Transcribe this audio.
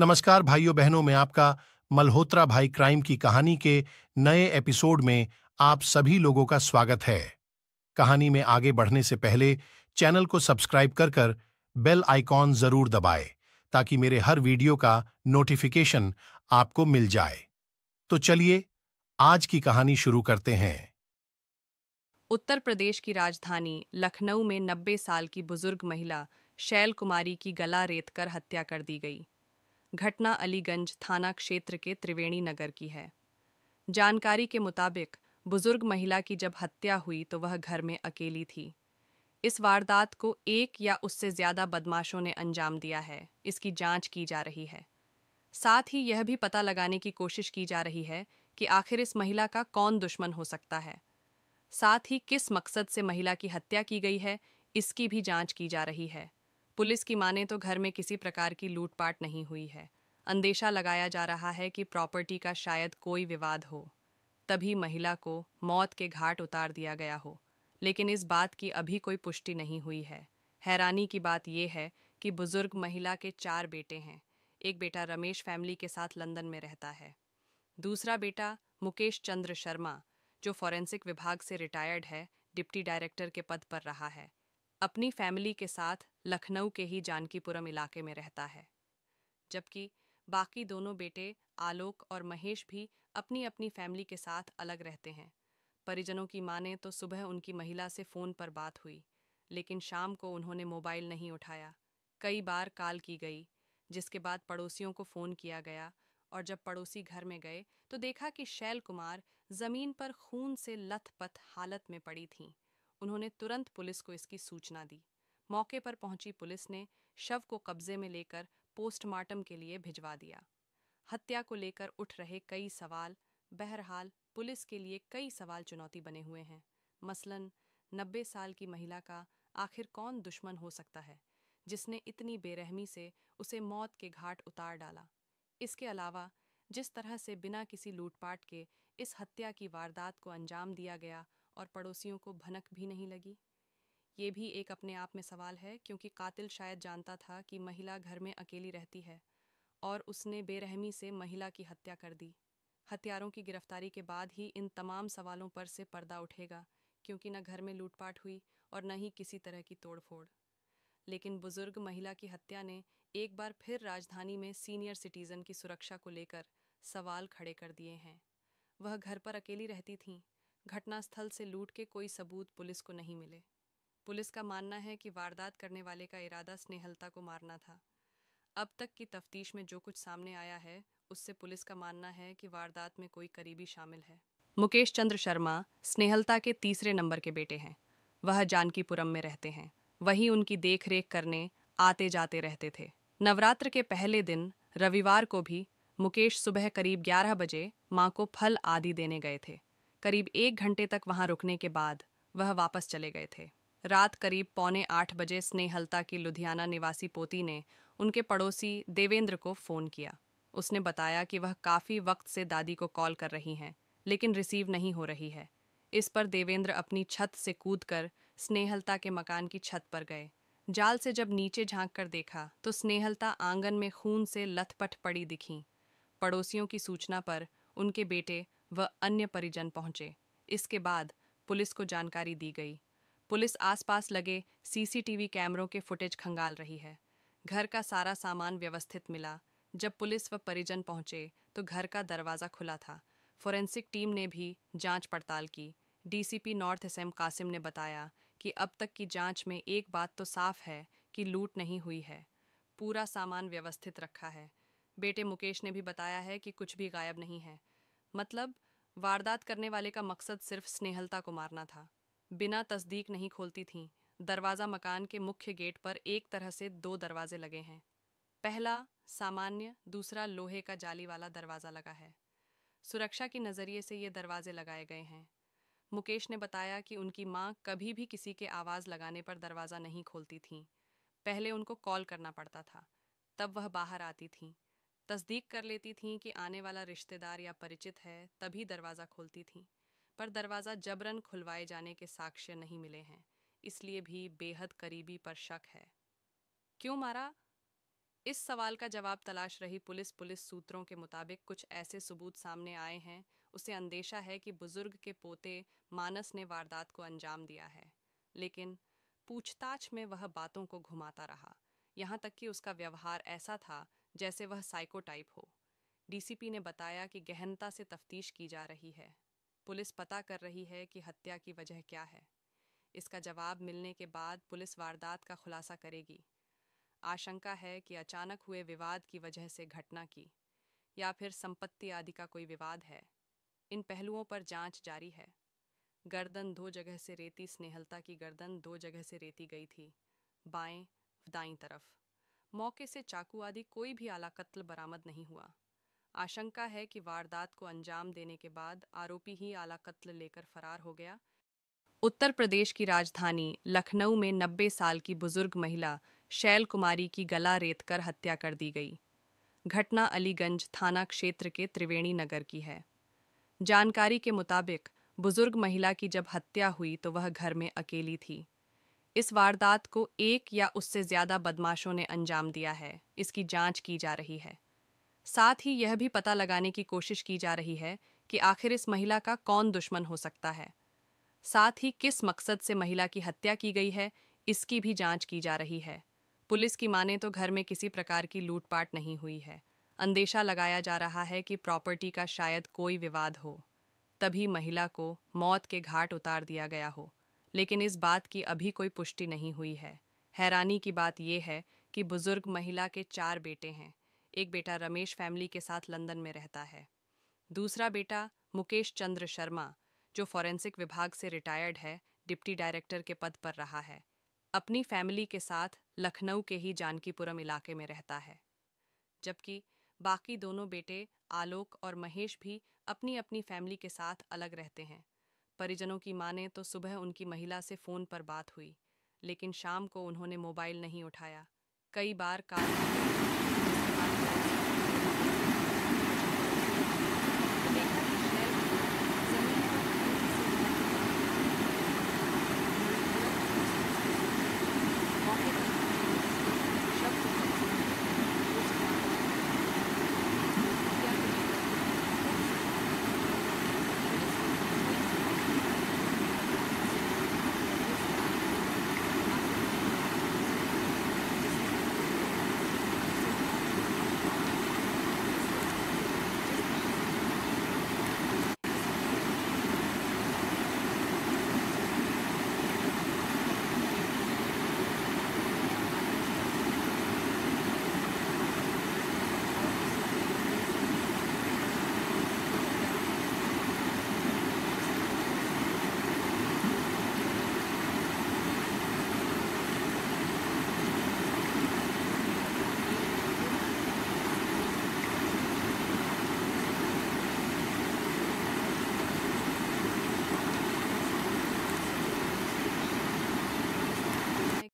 नमस्कार भाइयों बहनों में आपका मल्होत्रा भाई क्राइम की कहानी के नए एपिसोड में आप सभी लोगों का स्वागत है कहानी में आगे बढ़ने से पहले चैनल को सब्सक्राइब कर कर बेल आइकॉन जरूर दबाए ताकि मेरे हर वीडियो का नोटिफिकेशन आपको मिल जाए तो चलिए आज की कहानी शुरू करते हैं उत्तर प्रदेश की राजधानी लखनऊ में नब्बे साल की बुजुर्ग महिला शैल कुमारी की गला रेत कर हत्या कर दी गई घटना अलीगंज थाना क्षेत्र के त्रिवेणी नगर की है जानकारी के मुताबिक बुजुर्ग महिला की जब हत्या हुई तो वह घर में अकेली थी इस वारदात को एक या उससे ज्यादा बदमाशों ने अंजाम दिया है इसकी जांच की जा रही है साथ ही यह भी पता लगाने की कोशिश की जा रही है कि आखिर इस महिला का कौन दुश्मन हो सकता है साथ ही किस मकसद से महिला की हत्या की गई है इसकी भी जांच की जा रही है पुलिस की माने तो घर में किसी प्रकार की लूटपाट नहीं हुई है अंदेशा लगाया जा रहा है कि प्रॉपर्टी का शायद कोई विवाद हो तभी महिला को मौत के घाट उतार दिया गया हो लेकिन इस बात की अभी कोई पुष्टि नहीं हुई है हैरानी की बात यह है कि बुजुर्ग महिला के चार बेटे हैं एक बेटा रमेश फैमिली के साथ लंदन में रहता है दूसरा बेटा मुकेश चंद्र शर्मा जो फॉरेंसिक विभाग से रिटायर्ड है डिप्टी डायरेक्टर के पद पर रहा है अपनी फैमिली के साथ लखनऊ के ही जानकीपुरम इलाके में रहता है जबकि बाकी दोनों बेटे आलोक और महेश भी अपनी अपनी फैमिली के साथ अलग रहते हैं परिजनों की माने तो सुबह उनकी महिला से फ़ोन पर बात हुई लेकिन शाम को उन्होंने मोबाइल नहीं उठाया कई बार कॉल की गई जिसके बाद पड़ोसियों को फ़ोन किया गया और जब पड़ोसी घर में गए तो देखा कि शैल कुमार ज़मीन पर खून से लथपथ हालत में पड़ी थीं उन्होंने तुरंत पुलिस को इसकी सूचना दी मौके पर पहुंची पुलिस ने शव को कब्जे में लेकर पोस्टमार्टम के लिए भिजवा दिया हत्या को लेकर उठ रहे कई सवाल बहरहाल पुलिस के लिए कई सवाल चुनौती बने हुए हैं मसलन नब्बे साल की महिला का आखिर कौन दुश्मन हो सकता है जिसने इतनी बेरहमी से उसे मौत के घाट उतार डाला इसके अलावा जिस तरह से बिना किसी लूटपाट के इस हत्या की वारदात को अंजाम दिया गया और पड़ोसियों को भनक भी नहीं लगी ये भी एक अपने आप में सवाल है क्योंकि कातिल शायद जानता था कि महिला घर में अकेली रहती है और उसने बेरहमी से महिला की हत्या कर दी हथियारों की गिरफ्तारी के बाद ही इन तमाम सवालों पर से पर्दा उठेगा क्योंकि न घर में लूटपाट हुई और न ही किसी तरह की तोड़फोड़ लेकिन बुजुर्ग महिला की हत्या ने एक बार फिर राजधानी में सीनियर सिटीज़न की सुरक्षा को लेकर सवाल खड़े कर दिए हैं वह घर पर अकेली रहती थीं घटनास्थल से लूट के कोई सबूत पुलिस को नहीं मिले पुलिस का मानना है कि वारदात करने वाले का इरादा स्नेहलता को मारना था अब तक की तफ्तीश में जो कुछ सामने आया है उससे पुलिस का मानना है कि वारदात में कोई करीबी शामिल है मुकेश चंद्र शर्मा स्नेहलता के तीसरे नंबर के बेटे हैं वह जानकीपुरम में रहते हैं वहीं उनकी देख करने आते जाते रहते थे नवरात्र के पहले दिन रविवार को भी मुकेश सुबह करीब 11 बजे मां को फल आदि देने गए थे करीब एक घंटे तक वहां रुकने के बाद वह वापस चले गए थे रात करीब पौने आठ बजे स्नेहलता की लुधियाना निवासी पोती ने उनके पड़ोसी देवेंद्र को फ़ोन किया उसने बताया कि वह काफ़ी वक्त से दादी को कॉल कर रही हैं लेकिन रिसीव नहीं हो रही है इस पर देवेंद्र अपनी छत से कर स्नेहलता के मकान की छत पर गए जाल से जब नीचे झांक कर देखा तो स्नेहलता आंगन में खून से लथपथ पड़ी दिखी पड़ोसियों की सूचना पर उनके बेटे व अन्य परिजन पहुंचे इसके बाद पुलिस को जानकारी दी गई पुलिस आसपास लगे सीसीटीवी कैमरों के फुटेज खंगाल रही है घर का सारा सामान व्यवस्थित मिला जब पुलिस व परिजन पहुंचे तो घर का दरवाज़ा खुला था फोरेंसिक टीम ने भी जांच पड़ताल की डीसीपी नॉर्थ एम कासिम ने बताया कि अब तक की जांच में एक बात तो साफ है कि लूट नहीं हुई है पूरा सामान व्यवस्थित रखा है बेटे मुकेश ने भी बताया है कि कुछ भी गायब नहीं है मतलब वारदात करने वाले का मकसद सिर्फ स्नेहलता को मारना था बिना तस्दीक नहीं खोलती थीं दरवाज़ा मकान के मुख्य गेट पर एक तरह से दो दरवाजे लगे हैं पहला सामान्य दूसरा लोहे का जाली वाला दरवाज़ा लगा है सुरक्षा के नज़रिए से ये दरवाजे लगाए गए हैं मुकेश ने बताया कि उनकी माँ कभी भी किसी के आवाज़ लगाने पर दरवाज़ा नहीं खोलती थीं पहले उनको कॉल करना पड़ता था तब वह बाहर आती थीं तस्दीक कर लेती थीं कि आने वाला रिश्तेदार या परिचित है तभी दरवाज़ा खोलती थीं पर दरवाज़ा जबरन खुलवाए जाने के साक्ष्य नहीं मिले हैं इसलिए भी बेहद करीबी पर शक है क्यों मारा इस सवाल का जवाब तलाश रही पुलिस पुलिस सूत्रों के मुताबिक कुछ ऐसे सबूत सामने आए हैं उसे अंदेशा है कि बुजुर्ग के पोते मानस ने वारदात को अंजाम दिया है लेकिन पूछताछ में वह बातों को घुमाता रहा यहाँ तक कि उसका व्यवहार ऐसा था जैसे वह साइकोटाइप हो डीसीपी ने बताया कि गहनता से तफ्तीश की जा रही है पुलिस पता कर रही है कि हत्या की वजह क्या है इसका जवाब मिलने के बाद पुलिस वारदात का खुलासा करेगी आशंका है कि अचानक हुए विवाद की वजह से घटना की या फिर संपत्ति आदि का कोई विवाद है इन पहलुओं पर जांच जारी है गर्दन दो जगह से रेती स्नेहलता की गर्दन दो जगह से रेती गई थी बाएं दाईं तरफ मौके से चाकू आदि कोई भी आला कत्ल बरामद नहीं हुआ आशंका है कि वारदात को अंजाम देने के बाद आरोपी ही आला कत्ल लेकर फरार हो गया उत्तर प्रदेश की राजधानी लखनऊ में 90 साल की बुजुर्ग महिला शैल कुमारी की गला रेत कर हत्या कर दी गई घटना अलीगंज थाना क्षेत्र के त्रिवेणी नगर की है जानकारी के मुताबिक बुजुर्ग महिला की जब हत्या हुई तो वह घर में अकेली थी इस वारदात को एक या उससे ज्यादा बदमाशों ने अंजाम दिया है इसकी जांच की जा रही है साथ ही यह भी पता लगाने की कोशिश की जा रही है कि आखिर इस महिला का कौन दुश्मन हो सकता है साथ ही किस मकसद से महिला की हत्या की गई है इसकी भी जांच की जा रही है पुलिस की माने तो घर में किसी प्रकार की लूटपाट नहीं हुई है अंदेशा लगाया जा रहा है कि प्रॉपर्टी का शायद कोई विवाद हो तभी महिला को मौत के घाट उतार दिया गया हो लेकिन इस बात की अभी कोई पुष्टि नहीं हुई है हैरानी की बात यह है कि बुजुर्ग महिला के चार बेटे हैं एक बेटा रमेश फैमिली के साथ लंदन में रहता है दूसरा बेटा मुकेश चंद्र शर्मा जो फॉरेंसिक विभाग से रिटायर्ड है डिप्टी डायरेक्टर के पद पर रहा है अपनी फैमिली के साथ लखनऊ के ही जानकीपुरम इलाके में रहता है जबकि बाकी दोनों बेटे आलोक और महेश भी अपनी अपनी फैमिली के साथ अलग रहते हैं परिजनों की माने तो सुबह उनकी महिला से फ़ोन पर बात हुई लेकिन शाम को उन्होंने मोबाइल नहीं उठाया कई बार कार